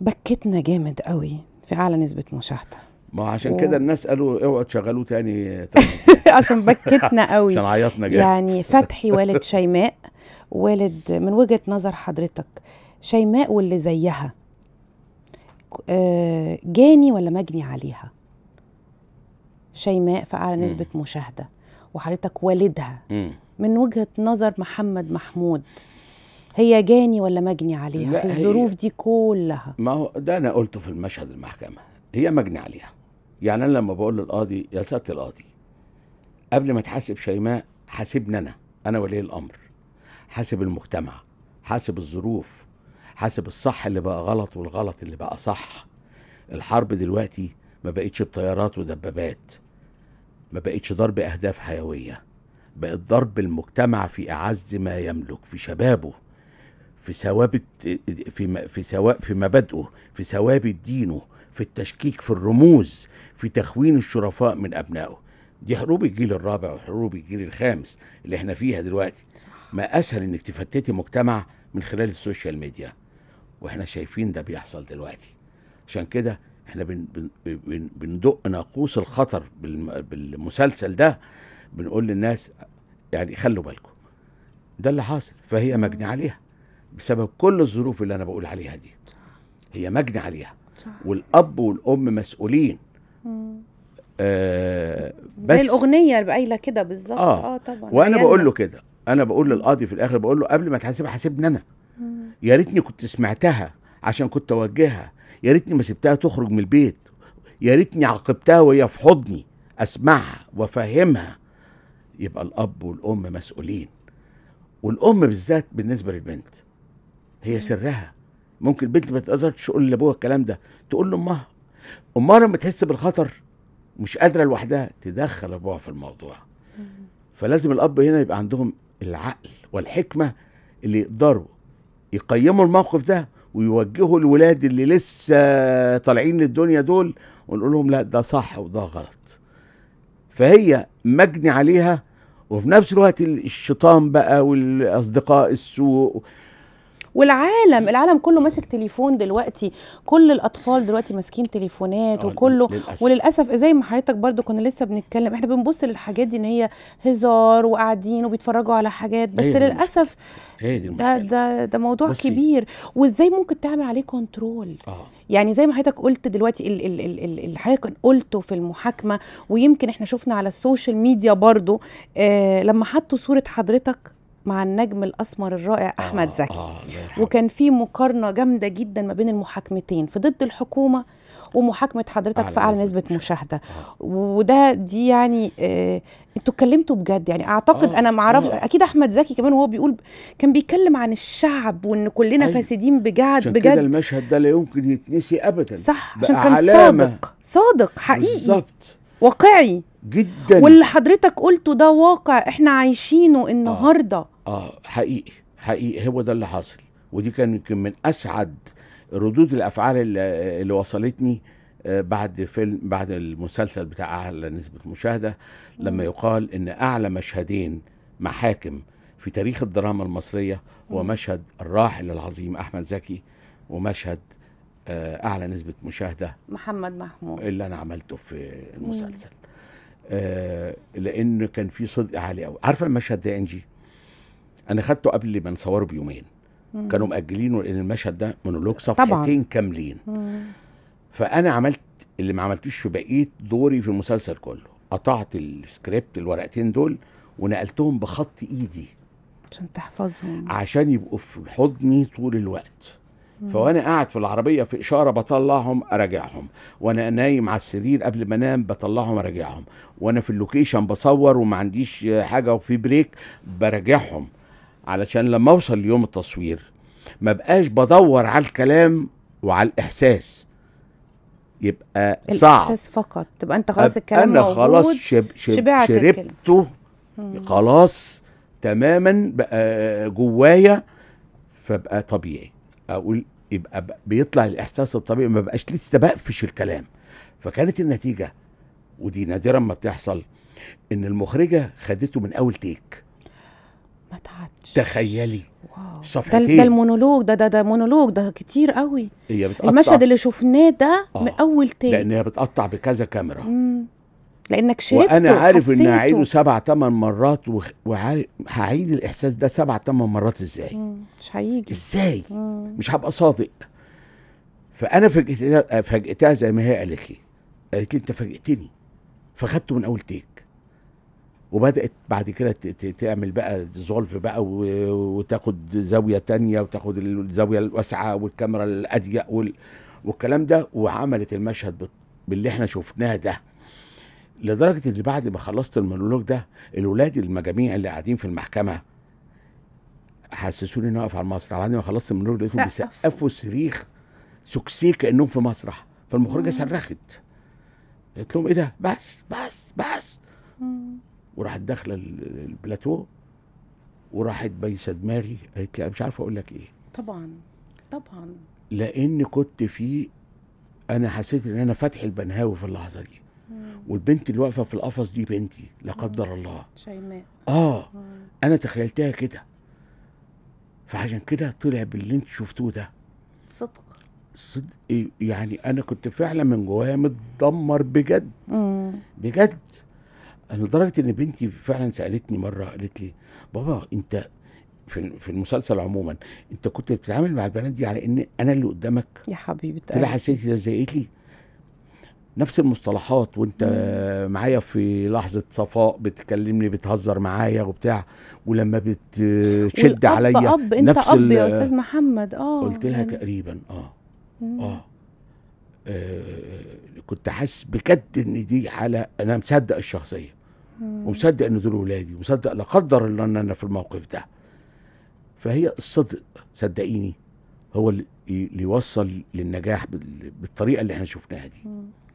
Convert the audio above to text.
بكتنا جامد قوي في اعلى نسبه مشاهده ما عشان و... كده الناس قالوا اوعوا تشغلوه تاني عشان بكتنا قوي عشان عيطنا جامد يعني فتحي والد شيماء والد من وجهه نظر حضرتك شيماء واللي زيها آه، جاني ولا مجني عليها شيماء في اعلى نسبة مشاهدة وحضرتك والدها من وجهة نظر محمد محمود هي جاني ولا مجني عليها في الظروف دي كلها ما هو ده انا قلته في المشهد المحكمه هي مجني عليها يعني انا لما بقول للقاضي يا سياده القاضي قبل ما تحاسب شيماء حاسبني انا انا ولي الامر حاسب المجتمع حاسب الظروف حاسب الصح اللي بقى غلط والغلط اللي بقى صح الحرب دلوقتي ما بقتش بطيارات ودبابات ما بقتش ضرب اهداف حيويه بقت ضرب المجتمع في اعز ما يملك في شبابه في ثوابت في في سواء في مبادئه في ثوابت دينه في التشكيك في الرموز في تخوين الشرفاء من ابنائه دي حروب الجيل الرابع وحروب الجيل الخامس اللي احنا فيها دلوقتي ما اسهل انك تفتتي مجتمع من خلال السوشيال ميديا واحنا شايفين ده بيحصل دلوقتي عشان كده احنا بندق ناقوس الخطر بالمسلسل ده بنقول للناس يعني خلوا بالكم ده اللي حاصل فهي مجني عليها بسبب كل الظروف اللي انا بقول عليها دي هي مجني عليها صح. والاب والام مسؤولين آه بس الاغنيه اللي قايله كده بالظبط آه. اه طبعا وانا بقول له كده انا بقول للقاضي في الاخر بقول له قبل ما تحاسبها حاسبني انا يا ريتني كنت سمعتها عشان كنت اوجهها يا ريتني ما سبتها تخرج من البيت يا ريتني عاقبتها وهي في حضني اسمعها وافهمها يبقى الاب والام مسؤولين والام بالذات بالنسبه للبنت هي سرها ممكن البنت ما تقدرش تقول لابوها الكلام ده تقول لامها امها لما تحس بالخطر مش قادره لوحدها تدخل ابوها في الموضوع فلازم الاب هنا يبقى عندهم العقل والحكمه اللي يقدروا يقيموا الموقف ده ويوجهوا الولاد اللي لسه طالعين للدنيا دول ونقول لهم لا ده صح وده غلط فهي مجني عليها وفي نفس الوقت الشيطان بقى والاصدقاء السوء والعالم العالم كله ماسك تليفون دلوقتي كل الاطفال دلوقتي ماسكين تليفونات آه، وكله للأسف. وللاسف زي ما حضرتك برضو كنا لسه بنتكلم احنا بنبص للحاجات دي ان هي هزار وقاعدين وبيتفرجوا على حاجات بس للاسف هي دي ده ده ده موضوع بصي. كبير وازاي ممكن تعمل عليه كنترول آه. يعني زي ما حضرتك قلت دلوقتي اللي حضرتك قلته في المحاكمه ويمكن احنا شفنا على السوشيال ميديا برضو آه لما حطوا صوره حضرتك مع النجم الاسمر الرائع احمد آه، زكي آه وكان في مقارنه جامده جدا ما بين المحاكمتين في ضد الحكومه ومحاكمه حضرتك في اعلى نسبه مشاهده آه. وده دي يعني آه انتوا اتكلمتوا بجد يعني اعتقد آه. انا ما اعرفش آه. اكيد احمد زكي كمان وهو بيقول كان بيتكلم عن الشعب وان كلنا أي. أيوة. فاسدين بجد بجد كده المشهد ده لا يمكن يتنسي ابدا صح عشان كان صادق صادق حقيقي بالظبط واقعي جدا واللي حضرتك قلته ده واقع احنا عايشينه آه. النهارده اه, آه حقيقي حقيقي هو ده اللي حاصل ودي كان يمكن من اسعد ردود الافعال اللي, اللي وصلتني آه، بعد فيلم بعد المسلسل بتاع اعلى نسبه مشاهده لما يقال ان اعلى مشهدين محاكم في تاريخ الدراما المصريه هو مشهد الراحل العظيم احمد زكي ومشهد آه، اعلى نسبه مشاهده محمد محمود اللي انا عملته في المسلسل آه، لان كان في صدق عالي قوي عارفه المشهد ده انجي انا خدته قبل ما نصوره بيومين مم. كانوا مأجلينه لان المشهد ده مونولوج صفحتين كاملين مم. فانا عملت اللي ما عملتوش في بقيه دوري في المسلسل كله قطعت السكريبت الورقتين دول ونقلتهم بخط ايدي عشان تحفظهم عشان يبقوا في حضني طول الوقت فوانا قاعد في العربيه في اشاره بطلعهم اراجعهم وانا نايم على السرير قبل ما انام بطلعهم اراجعهم وانا في اللوكيشن بصور وما عنديش حاجه وفي بريك براجعهم علشان لما اوصل ليوم التصوير ما بقاش بدور على الكلام وعلى الاحساس يبقى صعب الاحساس فقط تبقى انت خلاص الكلام انا خلاص شب شب شربته خلاص تماما بقى جوايا فبقى طبيعي اقول يبقى بيطلع الاحساس الطبيعي ما بقاش لسه بقفش الكلام فكانت النتيجه ودي نادرا ما بتحصل ان المخرجه خدته من اول تيك ما تعدش تخيلي واو. صفحتين ده, المونولوج ده ده ده مونولوج ده كتير قوي هي بتقطع المشهد اللي شفناه ده آه. من اول تيك لان هي بتقطع بكذا كاميرا مم. لانك شربته وانا عارف ان هعيده سبع ثمان مرات وعارف هعيد الاحساس ده سبع ثمان مرات ازاي مم. مش هيجي ازاي مم. مش هبقى صادق فانا فاجئتها فاجئتها زي ما هي قالت لي قالت لي انت فاجئتني فاخدته من اول تيك وبدات بعد كده تعمل بقى ديزولف بقى وتاخد زاويه تانية وتاخد الزاويه الواسعه والكاميرا الاضيق وال... والكلام ده وعملت المشهد باللي احنا شفناه ده لدرجه ان بعد ما خلصت المونولوج ده الولاد المجاميع اللي قاعدين في المحكمه حسسوني اني واقف على المسرح بعد ما خلصت المونولوج لقيتهم بيسقفوا صريخ سكسي كانهم في مسرح فالمخرجه صرخت قلت لهم ايه ده بس بس بس وراحت داخله البلاتو وراحت بايسه دماغي قالت لي مش عارفه اقول لك ايه طبعا طبعا لان كنت في انا حسيت ان انا فاتح البنهاوي في اللحظه دي والبنت اللي واقفه في القفص دي بنتي لا قدر الله شيماء اه انا تخيلتها كده فعشان كده طلع باللي انت شفتوه ده صدق صدق إيه، يعني انا كنت فعلا من جوايا متدمر بجد مم. بجد لدرجه ان بنتي فعلا سالتني مره قالت لي بابا انت في في المسلسل عموما انت كنت بتتعامل مع البنات دي على ان انا اللي قدامك يا حبيبي قلبي حسيتي ده زي قلت لي نفس المصطلحات وانت معايا في لحظه صفاء بتكلمني بتهزر معايا وبتاع ولما بتشد عليا أب انت نفس اب يا استاذ محمد اه قلت لها يعني. تقريبا اه اه آه كنت حاسس بجد ان دي حاله انا مصدق الشخصيه ومصدق ان دول ولادي ومصدق لا قدر الله ان انا في الموقف ده فهي الصدق صدقيني هو اللي يوصل للنجاح بالطريقه اللي احنا شفناها دي مم.